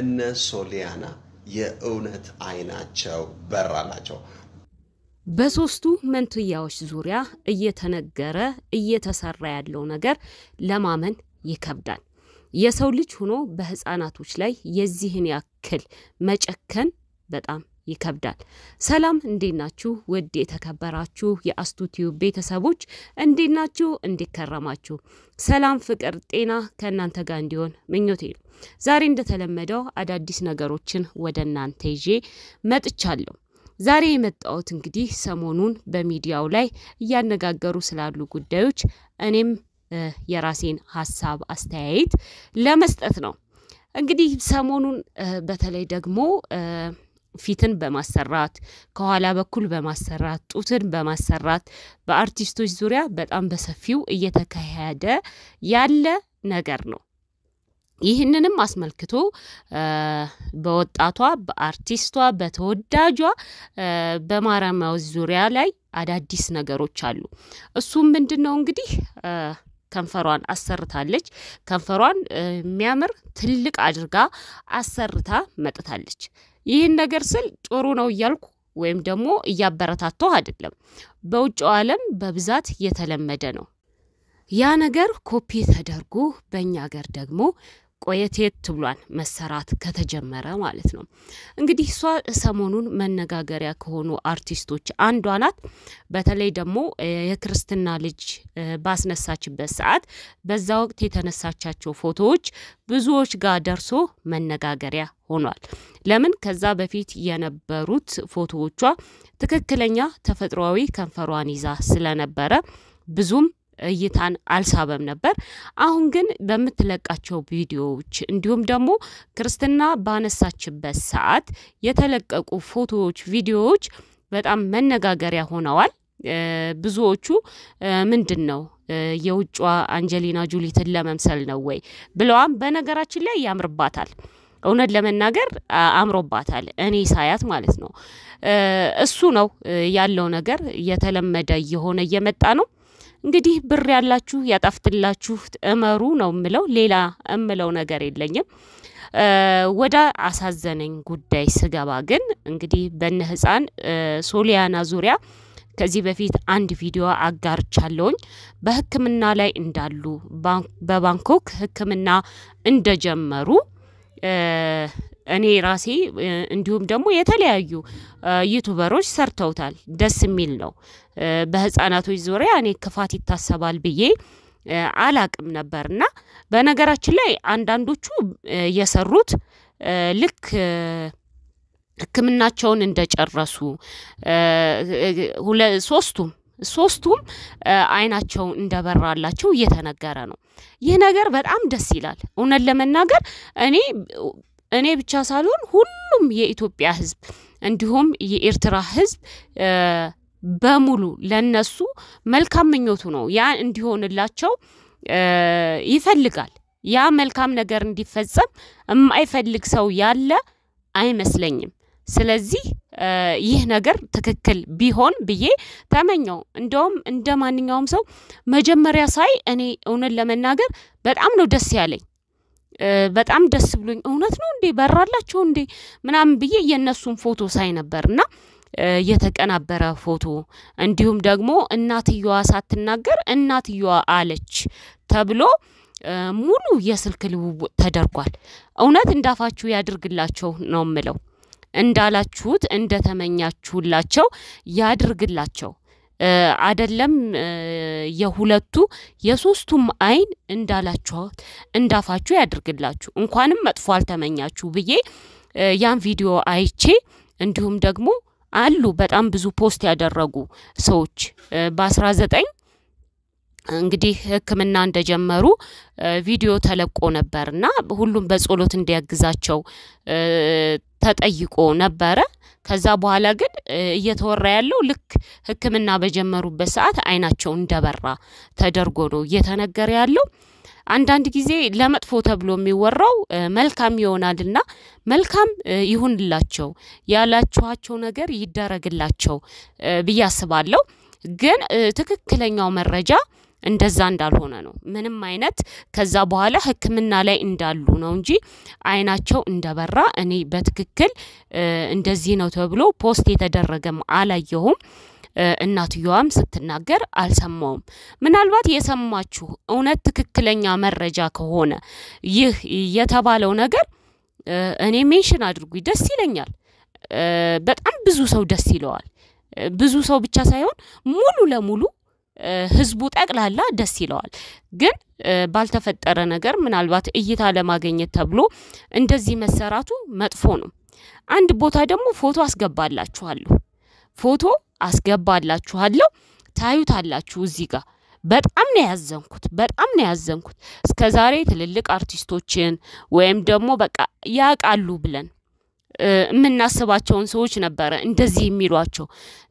እነ ሶሊያና የእውነት አይናቸው ናቸው። በሶስቱ መንትያዎች ዙሪያ እየተነገረ እየተሰራ ያለው ነገር ለማመን ይከብዳል። የሰው ልጅ ሆኖ በህፃናቶች ላይ የዚህን ያክል መጨከን በጣም ይከብዳል። ሰላም እንዴት ናችሁ? ውድ የተከበራችሁ የአስቱ ቤተሰቦች እንዴት ናችሁ? እንዲከረማችሁ ሰላም፣ ፍቅር፣ ጤና ከእናንተ ጋር እንዲሆን ምኞቴ ነው። ዛሬ እንደተለመደው አዳዲስ ነገሮችን ወደ እናንተ ይዤ መጥቻለሁ። ዛሬ የመጣሁት እንግዲህ ሰሞኑን በሚዲያው ላይ እያነጋገሩ ስላሉ ጉዳዮች እኔም የራሴን ሀሳብ አስተያየት ለመስጠት ነው። እንግዲህ ሰሞኑን በተለይ ደግሞ ፊትን በማሰራት ከኋላ በኩል በማሰራት ጡትን በማሰራት በአርቲስቶች ዙሪያ በጣም በሰፊው እየተካሄደ ያለ ነገር ነው። ይህንንም አስመልክቶ በወጣቷ በአርቲስቷ በተወዳጇ በማራማዊ ዙሪያ ላይ አዳዲስ ነገሮች አሉ። እሱም ምንድን ነው እንግዲህ ከንፈሯን አሰርታለች። ከንፈሯን የሚያምር ትልቅ አድርጋ አሰርታ መጥታለች። ይህን ነገር ስል ጥሩ ነው እያልኩ ወይም ደግሞ እያበረታታሁ አይደለም። በውጭው ዓለም በብዛት የተለመደ ነው። ያ ነገር ኮፒ ተደርጎ በእኛ ሀገር ደግሞ መቆየት የት ብሏል መሰራት ከተጀመረ ማለት ነው። እንግዲህ እሷ ሰሞኑን መነጋገሪያ ከሆኑ አርቲስቶች አንዷ ናት። በተለይ ደግሞ የክርስትና ልጅ ባስነሳችበት ሰዓት በዛ ወቅት የተነሳቻቸው ፎቶዎች ብዙዎች ጋር ደርሶ መነጋገሪያ ሆኗል። ለምን ከዛ በፊት የነበሩት ፎቶዎቿ ትክክለኛ ተፈጥሯዊ ከንፈሯን ይዛ ስለነበረ ብዙም እይታን አልሳበም ነበር። አሁን ግን በምትለቃቸው ቪዲዮዎች እንዲሁም ደግሞ ክርስትና ባነሳችበት ሰዓት የተለቀቁ ፎቶዎች፣ ቪዲዮዎች በጣም መነጋገሪያ ሆነዋል። ብዙዎቹ ምንድን ነው የውጯ አንጀሊና ጁሊትን ለመምሰል ነው ወይ ብለዋም፣ በነገራችን ላይ ያምርባታል። እውነት ለመናገር አምሮባታል። እኔ ሳያት ማለት ነው። እሱ ነው ያለው ነገር የተለመደ እየሆነ እየመጣ ነው። እንግዲህ ብር ያላችሁ ያጣፍትላችሁ እመሩ ነው የምለው። ሌላ እምለው ነገር የለኝም። ወደ አሳዘነኝ ጉዳይ ስገባ ግን እንግዲህ በነ ህፃን ሶሊያና ዙሪያ ከዚህ በፊት አንድ ቪዲዮ አጋርቻለውኝ በህክምና ላይ እንዳሉ በባንኮክ ህክምና እንደጀመሩ እኔ ራሴ እንዲሁም ደግሞ የተለያዩ ዩቱበሮች ሰርተውታል። ደስ የሚል ነው። በህፃናቶች ዙሪያ እኔ ክፋት ይታሰባል ብዬ አላቅም ነበር እና በነገራችን ላይ አንዳንዶቹ የሰሩት ልክ ህክምናቸውን እንደጨረሱ ሶስቱም ሶስቱም አይናቸው እንደበራላቸው እየተነገረ ነው። ይህ ነገር በጣም ደስ ይላል። እውነት ለመናገር እኔ እኔ ብቻ ሳልሆን ሁሉም የኢትዮጵያ ህዝብ እንዲሁም የኤርትራ ህዝብ በሙሉ ለነሱ መልካም ምኞቱ ነው። ያ እንዲሆንላቸው ይፈልጋል። ያ መልካም ነገር እንዲፈጸም የማይፈልግ ሰው ያለ አይመስለኝም። ስለዚህ ይህ ነገር ትክክል ቢሆን ብዬ ተመኘው። እንደውም እንደ ማንኛውም ሰው መጀመሪያ ሳይ እኔ እውነት ለመናገር በጣም ነው ደስ ያለኝ። በጣም ደስ ብሎኝ እውነት ነው እንዴ በራላቸው እንዴ ምናምን ብዬ የእነሱን ፎቶ ሳይ ነበር እና የተቀናበረ ፎቶ እንዲሁም ደግሞ እናትየዋ ሳትናገር እናትየዋ አለች ተብሎ ሙሉ የስልክ ልውውጥ ተደርጓል። እውነት እንዳፋችሁ ያድርግላቸው ነው ምለው። እንዳላችሁት እንደተመኛችሁላቸው ያድርግላቸው። አደለም የሁለቱ የሶስቱም አይን እንዳላችኋት እንዳፋችሁ ያድርግላችሁ። እንኳንም መጥፎ አልተመኛችሁ ብዬ ያን ቪዲዮ አይቼ እንዲሁም ደግሞ አሉ በጣም ብዙ ፖስት ያደረጉ ሰዎች በ19 እንግዲህ ሕክምና እንደጀመሩ ቪዲዮ ተለቆ ነበር እና ሁሉም በጸሎት እንዲያግዛቸው ተጠይቆ ነበረ። ከዛ በኋላ ግን እየተወራ ያለው ልክ ሕክምና በጀመሩበት ሰዓት አይናቸው እንደበራ ተደርጎ ነው እየተነገረ ያለው። አንዳንድ ጊዜ ለመጥፎ ተብሎ የሚወራው መልካም ይሆናል እና መልካም ይሁንላቸው፣ ያላችኋቸው ነገር ይደረግላቸው ብዬ አስባለሁ። ግን ትክክለኛው መረጃ እንደዛ እንዳልሆነ ነው። ምንም አይነት ከዛ በኋላ ህክምና ላይ እንዳሉ ነው እንጂ አይናቸው እንደበራ እኔ በትክክል እንደዚህ ነው ተብሎ ፖስት የተደረገም አላየሁም። እናትየዋም ስትናገር አልሰማውም። ምናልባት የሰማችሁ እውነት ትክክለኛ መረጃ ከሆነ ይህ የተባለው ነገር እኔ ሜንሽን አድርጉኝ፣ ደስ ይለኛል። በጣም ብዙ ሰው ደስ ይለዋል። ብዙ ሰው ብቻ ሳይሆን ሙሉ ለሙሉ ህዝቡ ጠቅላላ ደስ ይለዋል። ግን ባልተፈጠረ ነገር ምናልባት እይታ ለማገኘት ተብሎ እንደዚህ መሰራቱ መጥፎ ነው። አንድ ቦታ ደግሞ ፎቶ አስገባላችኋለሁ፣ ፎቶ አስገባላችኋለሁ፣ ታዩታላችሁ እዚህ ጋር በጣም ነው ያዘንኩት። በጣም ነው ያዘንኩት። እስከ ዛሬ ትልልቅ አርቲስቶችን ወይም ደግሞ በቃ ያውቃሉ ብለን የምናስባቸውን ሰዎች ነበረ እንደዚህ የሚሏቸው።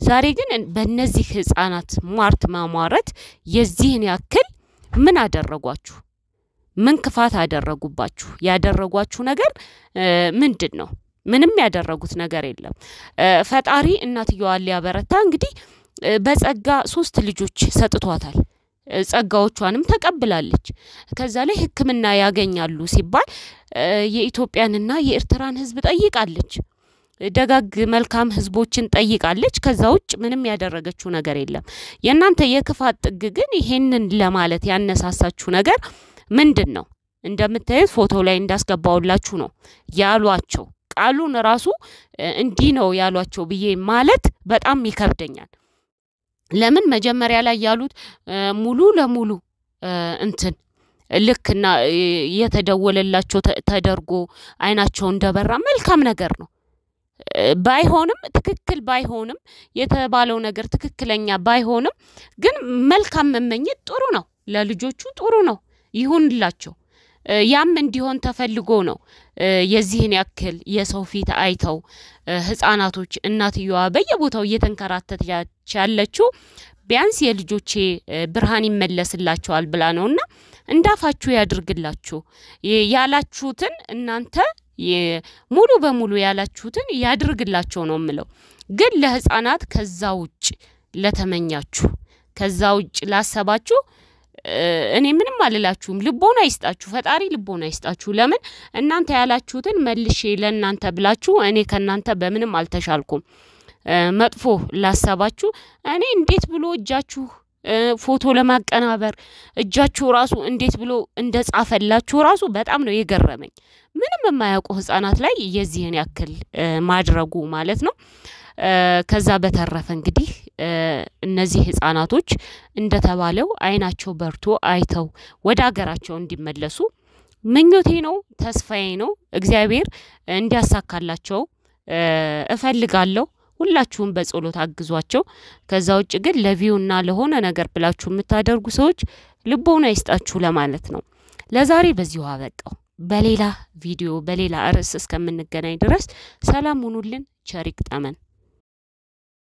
ዛሬ ግን በእነዚህ ህፃናት ሟርት ማሟረት የዚህን ያክል ምን አደረጓችሁ? ምን ክፋት አደረጉባችሁ? ያደረጓችሁ ነገር ምንድን ነው? ምንም ያደረጉት ነገር የለም። ፈጣሪ እናትየዋን ሊያበረታ እንግዲህ በጸጋ ሶስት ልጆች ሰጥቷታል። ጸጋዎቿንም ተቀብላለች። ከዛ ላይ ሕክምና ያገኛሉ ሲባል የኢትዮጵያንና የኤርትራን ሕዝብ ጠይቃለች። ደጋግ መልካም ህዝቦችን ጠይቃለች። ከዛ ውጭ ምንም ያደረገችው ነገር የለም። የእናንተ የክፋት ጥግ ግን ይሄንን ለማለት ያነሳሳችሁ ነገር ምንድን ነው? እንደምታዩት ፎቶ ላይ እንዳስገባውላችሁ ነው ያሏቸው። ቃሉን ራሱ እንዲህ ነው ያሏቸው ብዬ ማለት በጣም ይከብደኛል። ለምን መጀመሪያ ላይ ያሉት ሙሉ ለሙሉ እንትን ልክና የተደወለላቸው ተደርጎ አይናቸው እንደበራ መልካም ነገር ነው። ባይሆንም ትክክል ባይሆንም የተባለው ነገር ትክክለኛ ባይሆንም ግን መልካም መመኘት ጥሩ ነው። ለልጆቹ ጥሩ ነው። ይሁንላቸው። ያም እንዲሆን ተፈልጎ ነው የዚህን ያክል የሰው ፊት አይተው ህጻናቶች እናትየዋ በየቦታው እየተንከራተተች ያለችው ቢያንስ የልጆቼ ብርሃን ይመለስላቸዋል ብላ ነውና እንዳፋችሁ ያድርግላችሁ ያላችሁትን እናንተ ሙሉ በሙሉ ያላችሁትን ያድርግላቸው ነው የምለው። ግን ለህፃናት ከዛ ውጭ ለተመኛችሁ ከዛ ውጭ ላሰባችሁ እኔ ምንም አልላችሁም። ልቦና ይስጣችሁ፣ ፈጣሪ ልቦና ይስጣችሁ። ለምን እናንተ ያላችሁትን መልሼ ለእናንተ ብላችሁ እኔ ከእናንተ በምንም አልተሻልኩም። መጥፎ ላሰባችሁ እኔ እንዴት ብሎ እጃችሁ ፎቶ ለማቀናበር እጃችሁ ራሱ እንዴት ብሎ እንደ ጻፈላችሁ ራሱ በጣም ነው የገረመኝ። ምንም የማያውቁ ህጻናት ላይ የዚህን ያክል ማድረጉ ማለት ነው። ከዛ በተረፈ እንግዲህ እነዚህ ህፃናቶች እንደተባለው አይናቸው በርቶ አይተው ወደ ሀገራቸው እንዲመለሱ ምኞቴ ነው፣ ተስፋዬ ነው። እግዚአብሔር እንዲያሳካላቸው እፈልጋለሁ። ሁላችሁም በጸሎት አግዟቸው። ከዛ ውጭ ግን ና ለሆነ ነገር ብላችሁ የምታደርጉ ሰዎች ልቦና ይስጣችሁ ለማለት ነው። ለዛሬ በዚሁ አበቃው። በሌላ ቪዲዮ በሌላ ርዕስ እስከምንገናኝ ድረስ ሰላም ሁኑልን። ቸሪክ ጠመን